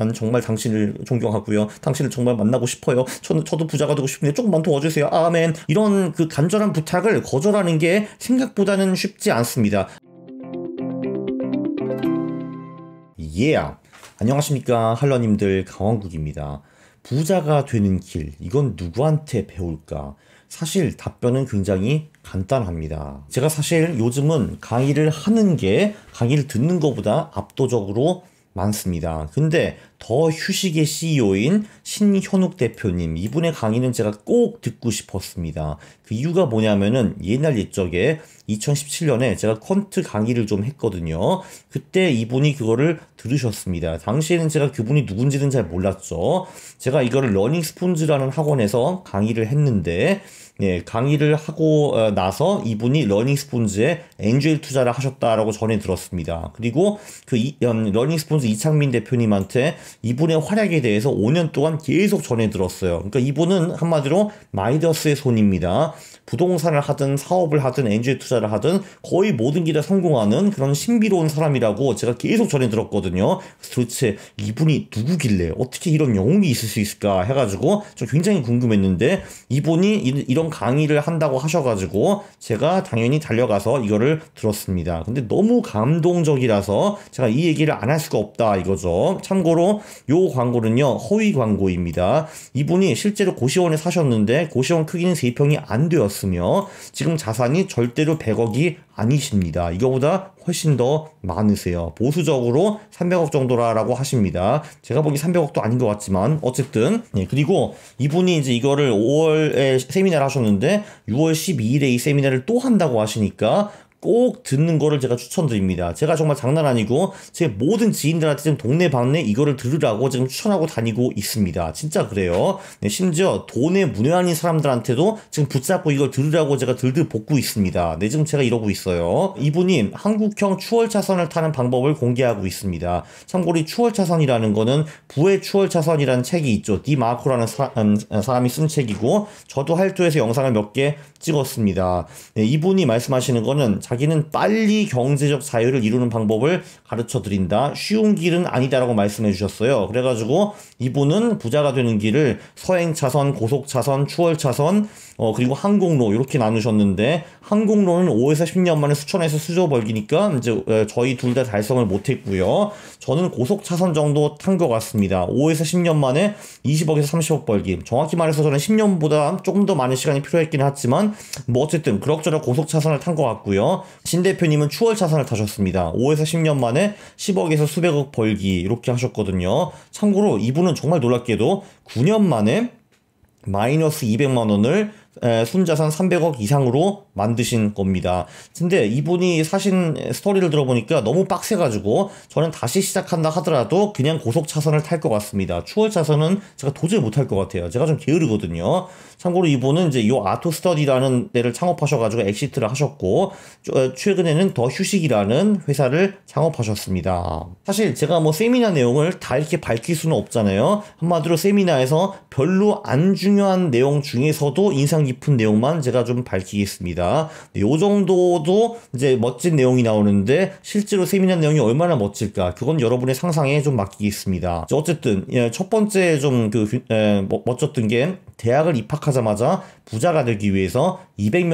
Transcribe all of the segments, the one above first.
나는 정말 당신을 존경하고요. 당신을 정말 만나고 싶어요. 저는 저도 부자가 되고 싶은데 조금만 도와주세요. 아멘. 이런 그 간절한 부탁을 거절하는 게 생각보다는 쉽지 않습니다. 예. Yeah. 안녕하십니까 할러님들 강원국입니다. 부자가 되는 길 이건 누구한테 배울까? 사실 답변은 굉장히 간단합니다. 제가 사실 요즘은 강의를 하는 게 강의를 듣는 것보다 압도적으로 많습니다. 근데 더 휴식의 CEO인 신현욱 대표님 이분의 강의는 제가 꼭 듣고 싶었습니다. 그 이유가 뭐냐면은 옛날 옛적에 2017년에 제가 컨트 강의를 좀 했거든요. 그때 이분이 그거를 들으셨습니다. 당시에는 제가 그분이 누군지는 잘 몰랐죠. 제가 이거를 러닝 스폰즈라는 학원에서 강의를 했는데 예, 강의를 하고 어, 나서 이분이 러닝 스폰즈에 엔젤 투자를 하셨다라고 전해 들었습니다. 그리고 그 이, 음, 러닝 스폰즈 이창민 대표님한테 이분의 활약에 대해서 5년 동안 계속 전해 들었어요. 그러니까 이분은 한마디로 마이더스의 손입니다. 부동산을 하든 사업을 하든 엔젤 투자를 하든 거의 모든 길에 성공하는 그런 신비로운 사람이라고 제가 계속 전해 들었거든요. 도대체 이분이 누구길래 어떻게 이런 영웅이 있을 수 있을까 해가지고 좀 굉장히 궁금했는데 이분이 이, 런 강의를 한다고 하셔가지고 제가 당연히 달려가서 이거를 들었습니다. 근데 너무 감동적이라서 제가 이 얘기를 안 할 수가 없다 이거죠. 참고로 요 광고는요 허위 광고입니다. 이분이 실제로 고시원에 사셨는데 고시원 크기는 3평이 안 되었어요. 없으며 지금 자산이 절대로 100억이 아니십니다. 이거보다 훨씬 더 많으세요. 보수적으로 300억 정도라고 하십니다. 제가 보기 300억도 아닌 것 같지만 어쨌든 예, 그리고 이분이 이제 이거를 5월에 세미나를 하셨는데 6월 12일에 이 세미나를 또 한다고 하시니까 꼭 듣는 거를 제가 추천드립니다. 제가 정말 장난 아니고 제 모든 지인들한테 지금 동네 방네 이거를 들으라고 지금 추천하고 다니고 있습니다. 진짜 그래요. 네, 심지어 돈에 문외한인 사람들한테도 지금 붙잡고 이걸 들으라고 제가 들들 볶고 있습니다. 네, 지금 제가 이러고 있어요. 이분이 한국형 추월차선을 타는 방법을 공개하고 있습니다. 참고로 이 추월차선이라는 거는 부의 추월차선이라는 책이 있죠. 디마코라는 사람, 음, 사람이 쓴 책이고 저도 할투에서 영상을 몇개 찍었습니다. 네, 이분이 말씀하시는 거는 자기는 빨리 경제적 자유를 이루는 방법을 가르쳐 드린다. 쉬운 길은 아니다라고 말씀해 주셨어요. 그래가지고 이분은 부자가 되는 길을 서행차선, 고속차선, 추월차선, 어, 그리고 항공로 이렇게 나누셨는데 항공로는 5에서 10년 만에 수천에서 수조 벌기니까 이제 어, 저희 둘 다 달성을 못했고요. 저는 고속차선 정도 탄 것 같습니다. 5에서 10년 만에 20억에서 30억 벌기. 정확히 말해서 저는 10년보다 조금 더 많은 시간이 필요했긴 하지만 뭐 어쨌든 그럭저럭 고속 차선을 탄 것 같고요. 신 대표님은 추월 차선을 타셨습니다. 5에서 10년 만에 10억에서 수백억 벌기 이렇게 하셨거든요. 참고로 이분은 정말 놀랍게도 9년 만에 마이너스 200만 원을 순자산 300억 이상으로 만드신 겁니다. 근데 이분이 사신 스토리를 들어보니까 너무 빡세가지고 저는 다시 시작한다 하더라도 그냥 고속 차선을 탈 것 같습니다. 추월 차선은 제가 도저히 못할 것 같아요. 제가 좀 게으르거든요. 참고로 이분은 이제 요 아토 스터디라는 데를 창업하셔가지고 엑시트를 하셨고 어, 최근에는 더 휴식이라는 회사를 창업하셨습니다. 사실 제가 뭐 세미나 내용을 다 이렇게 밝힐 수는 없잖아요. 한마디로 세미나에서 별로 안 중요한 내용 중에서도 인상 깊은 내용만 제가 좀 밝히겠습니다. 네, 요 정도도 이제 멋진 내용이 나오는데 실제로 세미나 내용이 얼마나 멋질까 그건 여러분의 상상에 좀 맡기겠습니다. 어쨌든 예, 첫 번째 좀그 예, 뭐, 멋졌던 게 대학을 입학하자마자 부자가 되기 위해서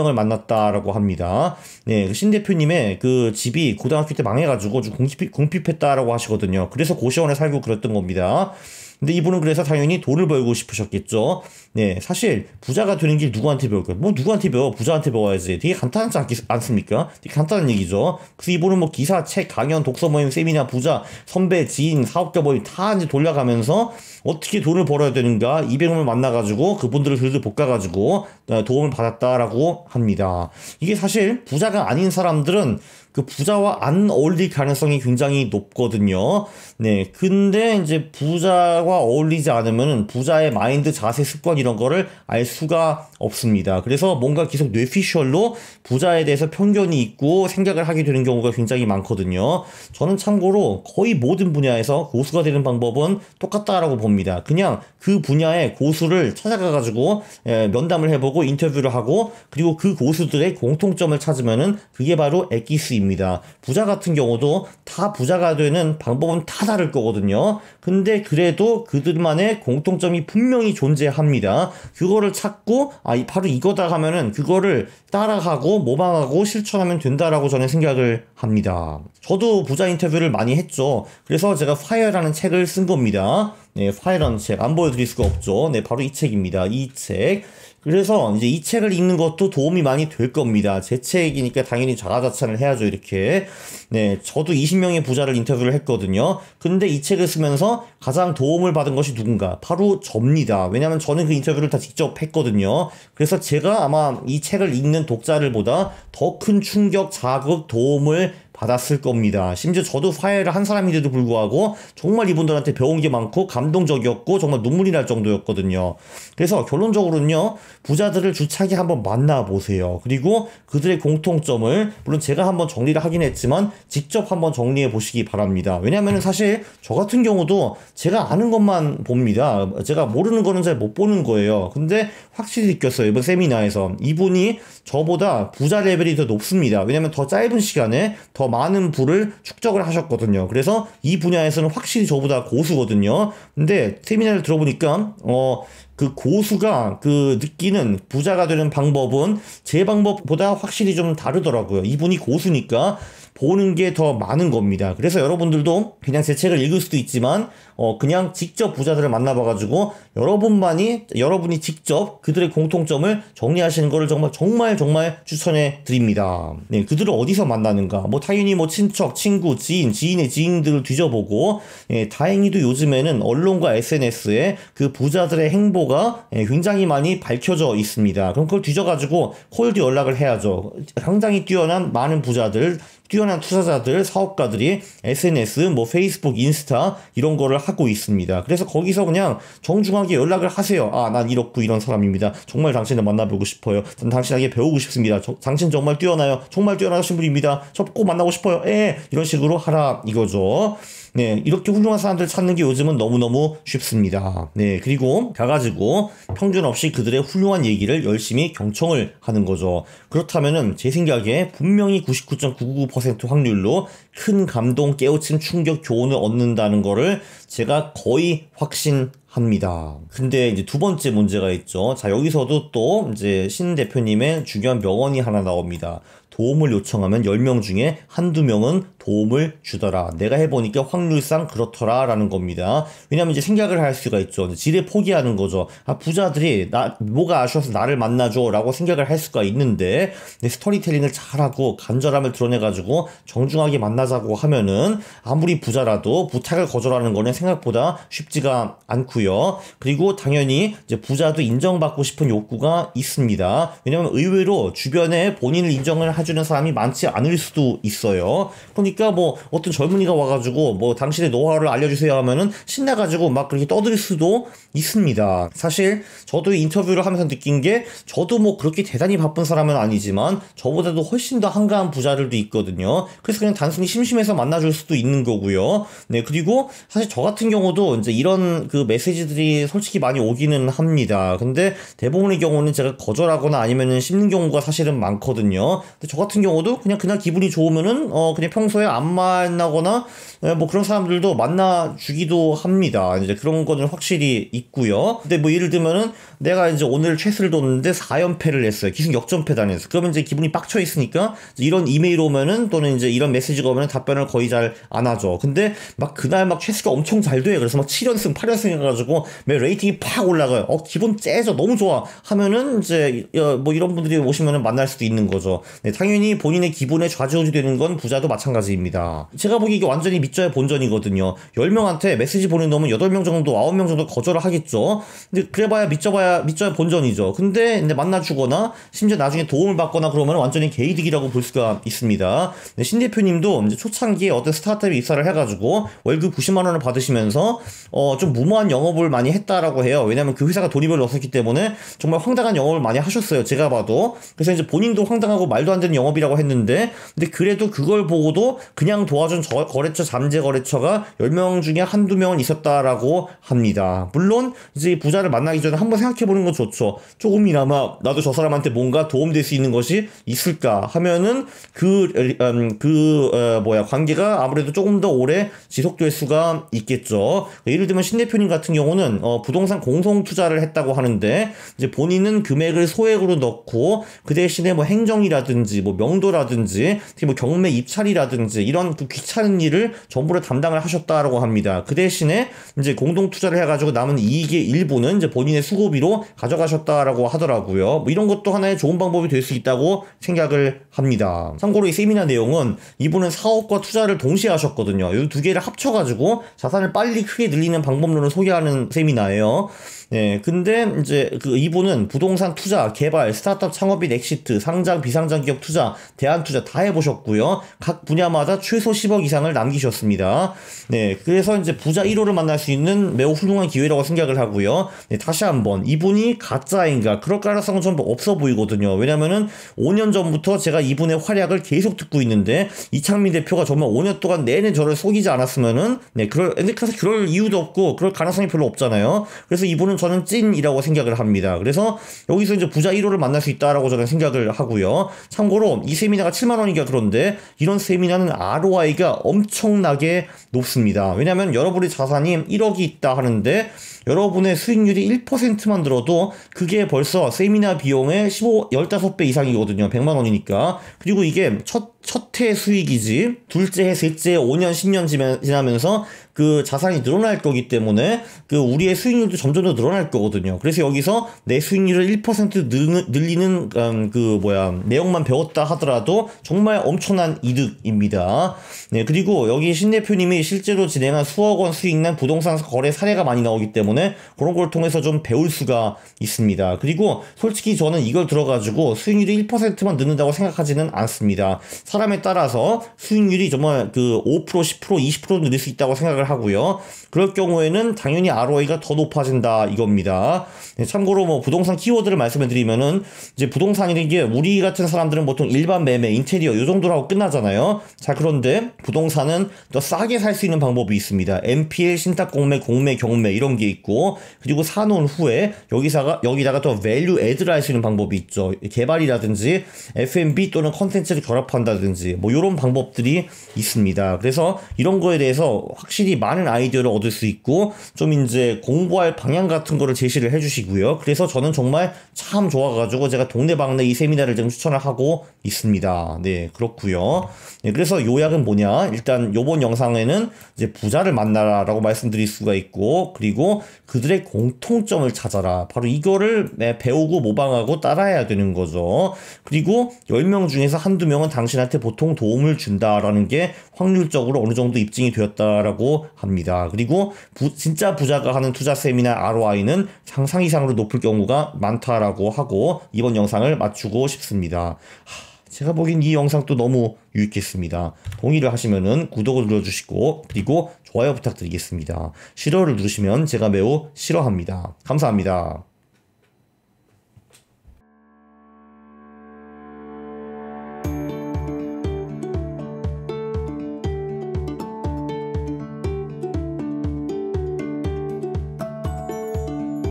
200명을 만났다라고 합니다. 네, 그 신 대표님의 그 집이 고등학교 때 망해가지고 좀 궁핍, 궁핍했다라고 하시거든요. 그래서 고시원에 살고 그랬던 겁니다. 근데 이분은 그래서 당연히 돈을 벌고 싶으셨겠죠. 네, 사실 부자가 되는 길 누구한테 배울까? 요뭐 누구한테 배워? 부자한테 배워야지. 되게 간단하지 않, 않습니까? 되게 간단한 얘기죠. 그래서 이분은 뭐 기사, 책, 강연, 독서 모임, 세미나, 부자, 선배, 지인, 사업가 모임 다 이제 돌려가면서 어떻게 돈을 벌어야 되는가 200명을 만나가지고 그분들을 들들 볶아가지고 어, 도움을 받았다라고 합니다. 이게 사실 부자가 아닌 사람들은 그 부자와 안 어울릴 가능성이 굉장히 높거든요. 네. 근데 이제 부자와 어울리지 않으면 부자의 마인드, 자세, 습관 이런 거를 알 수가 없습니다. 그래서 뭔가 계속 뇌피셜로 부자에 대해서 편견이 있고 생각을 하게 되는 경우가 굉장히 많거든요. 저는 참고로 거의 모든 분야에서 고수가 되는 방법은 똑같다라고 봅니다. 그냥 그 분야의 고수를 찾아가가지고 예, 면담을 해보고 인터뷰를 하고 그리고 그 고수들의 공통점을 찾으면은 그게 바로 액기스입니다 얘기입니다. 부자 같은 경우도 다 부자가 되는 방법은 다 다를 거거든요. 근데 그래도 그들만의 공통점이 분명히 존재합니다. 그거를 찾고 아 바로 이거다 하면은 그거를 따라가고 모방하고 실천하면 된다라고 저는 생각을 합니다. 저도 부자 인터뷰를 많이 했죠. 그래서 제가 파이어라는 책을 쓴 겁니다. 네, 파이어라는 책 안 보여드릴 수가 없죠. 네, 바로 이 책입니다. 이 책. 그래서 이제 이 책을 읽는 것도 도움이 많이 될 겁니다. 제 책이니까 당연히 자가자찬을 해야죠, 이렇게. 네, 저도 20명의 부자를 인터뷰를 했거든요. 근데 이 책을 쓰면서 가장 도움을 받은 것이 누군가? 바로 접니다. 왜냐면 저는 그 인터뷰를 다 직접 했거든요. 그래서 제가 아마 이 책을 읽는 독자를보다더 큰 충격, 자극, 도움을 받았을 겁니다. 심지어 저도 화해를 한 사람인데도 불구하고 정말 이분들한테 배운 게 많고 감동적이었고 정말 눈물이 날 정도였거든요. 그래서 결론적으로는요, 부자들을 주차게 하 한번 만나보세요. 그리고 그들의 공통점을, 물론 제가 한번 정리를 하긴 했지만 직접 한번 정리해 보시기 바랍니다. 왜냐하면 사실 저 같은 경우도 제가 아는 것만 봅니다. 제가 모르는 거는 잘 못 보는 거예요. 근데 확실히 느꼈어요. 이번 세미나에서. 이분이 저보다 부자 레벨이 더 높습니다. 왜냐면 더 짧은 시간에 더더 많은 부를 축적을 하셨거든요. 그래서 이 분야에서는 확실히 저보다 고수거든요. 근데 세미나를 들어보니까 어그 고수가 그 느끼는 부자가 되는 방법은 제 방법보다 확실히 좀 다르더라고요. 이분이 고수니까 보는 게 더 많은 겁니다. 그래서 여러분들도 그냥 제 책을 읽을 수도 있지만 어 그냥 직접 부자들을 만나봐 가지고 여러분만이 여러분이 직접 그들의 공통점을 정리하시는 거를 정말 정말 정말 추천해 드립니다. 네, 그들을 어디서 만나는가? 뭐 타인이 뭐 친척, 친구, 지인, 지인의 지인들을 뒤져보고 예, 다행히도 요즘에는 언론과 SNS에 그 부자들의 행복 정보가 예, 굉장히 많이 밝혀져 있습니다. 그럼 그걸 뒤져가지고 콜드 연락을 해야죠. 상당히 뛰어난 많은 부자들, 뛰어난 투자자들, 사업가들이 SNS, 뭐 페이스북, 인스타 이런 거를 하고 있습니다. 그래서 거기서 그냥 정중하게 연락을 하세요. 아, 난 이렇고 이런 사람입니다. 정말 당신을 만나보고 싶어요. 난 당신에게 배우고 싶습니다. 저, 당신 정말 뛰어나요. 정말 뛰어나신 분입니다. 저꼭 만나고 싶어요. 에 예, 이런 식으로 하라 이거죠. 네, 이렇게 훌륭한 사람들 찾는 게 요즘은 너무너무 쉽습니다. 네, 그리고 가가지고 평균 없이 그들의 훌륭한 얘기를 열심히 경청을 하는 거죠. 그렇다면은 제 생각에 분명히 99.999% 100% 확률로 큰 감동, 깨우침, 충격, 교훈을 얻는다는 거를 제가 거의 확신 합니다. 근데 이제 두 번째 문제가 있죠. 자, 여기서도 또 이제 신 대표님의 중요한 명언이 하나 나옵니다. 도움을 요청하면 10명 중에 한두 명은 도움을 주더라. 내가 해보니까 확률상 그렇더라. 라는 겁니다. 왜냐면 이제 생각을 할 수가 있죠. 지뢰 포기하는 거죠. 아, 부자들이 나, 뭐가 아쉬워서 나를 만나줘. 라고 생각을 할 수가 있는데, 스토리텔링을 잘하고 간절함을 드러내가지고 정중하게 만나자고 하면은 아무리 부자라도 부탁을 거절하는 거는 생각보다 쉽지가 않고요 있고요. 그리고 당연히 이제 부자도 인정받고 싶은 욕구가 있습니다. 왜냐하면 의외로 주변에 본인을 인정을 해주는 사람이 많지 않을 수도 있어요. 그러니까 뭐 어떤 젊은이가 와가지고 뭐 당신의 노하우를 알려주세요 하면은 신나가지고 막 그렇게 떠들 수도 있습니다. 사실 저도 인터뷰를 하면서 느낀 게 저도 뭐 그렇게 대단히 바쁜 사람은 아니지만 저보다도 훨씬 더 한가한 부자들도 있거든요. 그래서 그냥 단순히 심심해서 만나줄 수도 있는 거고요. 네 그리고 사실 저 같은 경우도 이제 이런 그 메시지 메시지들이 솔직히 많이 오기는 합니다. 근데 대부분의 경우는 제가 거절하거나 아니면은 씹는 경우가 사실은 많거든요. 근데 저 같은 경우도 그냥 그날 기분이 좋으면은 어 그냥 평소에 안 만나거나 예, 뭐 그런 사람들도 만나 주기도 합니다. 이제 그런 거는 확실히 있고요. 근데 뭐 예를 들면은 내가 이제 오늘 최수를 뒀는데 4연패를 했어요. 기승 역전패단에서. 그러면 이제 기분이 빡쳐 있으니까 이런 이메일 오면은 또는 이제 이런 메시지가 오면 은 답변을 거의 잘 안 하죠. 근데 막 그날 막 최수가 엄청 잘 돼. 그래서 막 7연승, 8연승 해가지고 매 레이팅이 팍 올라가요. 어, 기분 째져. 너무 좋아. 하면은 이제 어, 뭐 이런 분들이 오시면은 만날 수도 있는 거죠. 네, 당연히 본인의 기분에 좌지우지 되는 건 부자도 마찬가지입니다. 제가 보기 이게 완전히 밑 진짜 본전이거든요. 10명한테 메시지 보내는 놈은 8명 정도, 9명 정도 거절을 하겠죠. 근데 그래봐야 믿져봐야, 믿져야 본전이죠. 근데, 근데 만나 주거나, 심지어 나중에 도움을 받거나 그러면 완전히 개이득이라고 볼 수가 있습니다. 신 대표님도 이제 초창기에 어떤 스타트업에 입사를 해가지고 월급 90만원을 받으시면서, 어, 좀 무모한 영업을 많이 했다라고 해요. 왜냐면 그 회사가 돈이 별로 없었기 때문에 정말 황당한 영업을 많이 하셨어요. 제가 봐도. 그래서 이제 본인도 황당하고 말도 안 되는 영업이라고 했는데, 근데 그래도 그걸 보고도 그냥 도와준 저, 거래처 자 담제 거래처가 10명 중에 한두 명은 있었다라고 합니다. 물론 이제 부자를 만나기 전에 한번 생각해 보는 건 좋죠. 조금이나마 나도 저 사람한테 뭔가 도움될 수 있는 것이 있을까 하면은 그그 음, 그, 어, 뭐야 관계가 아무래도 조금 더 오래 지속될 수가 있겠죠. 예를 들면 신 대표님 같은 경우는 어, 부동산 공동 투자를 했다고 하는데 이제 본인은 금액을 소액으로 넣고 그 대신에 뭐 행정이라든지 뭐 명도라든지 특히 뭐 경매 입찰이라든지 이런 그 귀찮은 일을 전부를 담당을 하셨다라고 합니다. 그 대신에 이제 공동 투자를 해가지고 남은 이익의 일부는 이제 본인의 수고비로 가져가셨다라고 하더라고요. 뭐 이런 것도 하나의 좋은 방법이 될 수 있다고 생각을 합니다. 참고로 이 세미나 내용은 이분은 사업과 투자를 동시에 하셨거든요. 이 두 개를 합쳐가지고 자산을 빨리 크게 늘리는 방법론을 소개하는 세미나예요. 네, 근데 이제 그 이분은 부동산 투자, 개발, 스타트업 창업인 엑시트, 상장, 비상장 기업 투자, 대안 투자 다 해보셨고요. 각 분야마다 최소 10억 이상을 남기셨습니다. 네, 그래서 이제 부자 1호를 만날 수 있는 매우 훌륭한 기회라고 생각을 하고요. 네, 다시 한번 이분이 가짜인가 그럴 가능성은 전부 없어 보이거든요. 왜냐면은 5년 전부터 제가 이분의 활약을 계속 듣고 있는데 이창민 대표가 정말 5년 동안 내내 저를 속이지 않았으면은 네, 그럴 엔드카 그럴 이유도 없고 그럴 가능성이 별로 없잖아요. 그래서 이분은 저는 찐이라고 생각을 합니다. 그래서 여기서 이제 부자 1호를 만날 수 있다라고 저는 생각을 하고요. 참고로 이 세미나가 7만 원이니까 그런데 이런 세미나는 ROI가 엄청나게 높습니다. 왜냐하면 여러분의 자산이 1억이 있다 하는데 여러분의 수익률이 1%만 들어도 그게 벌써 세미나 비용의 15, 15배 이상이거든요. 100만 원이니까. 그리고 이게 첫 첫해 수익이지 둘째 해 셋째 5년 10년 지나면서 그 자산이 늘어날 거기 때문에 그 우리의 수익률도 점점 더 늘어날 거거든요. 그래서 여기서 내 수익률을 1% 늘, 늘리는 음, 그 뭐야 내용만 배웠다 하더라도 정말 엄청난 이득입니다. 네 그리고 여기 신 대표님이 실제로 진행한 수억 원 수익난 부동산 거래 사례가 많이 나오기 때문에 그런 걸 통해서 좀 배울 수가 있습니다. 그리고 솔직히 저는 이걸 들어가지고 수익률이 1%만 늘는다고 생각하지는 않습니다. 사람에 따라서 수익률이 정말 그 5%, 10%, 20% 늘릴 수 있다고 생각을 하고요. 그럴 경우에는 당연히 ROI가 더 높아진다 이겁니다. 네, 참고로 뭐 부동산 키워드를 말씀해 드리면은 이제 부동산이라는 게 우리 같은 사람들은 보통 일반 매매, 인테리어 이 정도라고 끝나잖아요. 자 그런데 부동산은 더 싸게 살 수 있는 방법이 있습니다. MPL 신탁 공매, 공매, 경매 이런 게 있고 그리고 사놓은 후에 여기다가 여기다가 더 밸류 애드를 할 수 있는 방법이 있죠. 개발이라든지 F&B 또는 컨텐츠를 결합한다든지 한다든지 뭐 이런 방법들이 있습니다. 그래서 이런 거에 대해서 확실히 많은 아이디어를 얻을 수 있고 좀 이제 공부할 방향 같은 거를 제시를 해주시고요. 그래서 저는 정말 참 좋아가지고 제가 동네방네 이 세미나를 지금 추천을 하고 있습니다. 네 그렇고요. 네, 그래서 요약은 뭐냐 일단 요번 영상에는 이제 부자를 만나라라고 말씀드릴 수가 있고 그리고 그들의 공통점을 찾아라 바로 이거를 네, 배우고 모방하고 따라해야 되는 거죠. 그리고 10명 중에서 한두 명은 당신한테 사한테 보통 도움을 준다라는 게 확률적으로 어느 정도 입증이 되었다라고 합니다. 그리고 부, 진짜 부자가 하는 투자 세미나 ROI는 상상 이상으로 높을 경우가 많다라고 하고 이번 영상을 맞추고 싶습니다. 하, 제가 보기엔 이 영상 도 너무 유익했습니다. 동의를 하시면 구독을 눌러주시고 그리고 좋아요 부탁드리겠습니다. 싫어를 누르시면 제가 매우 싫어합니다. 감사합니다.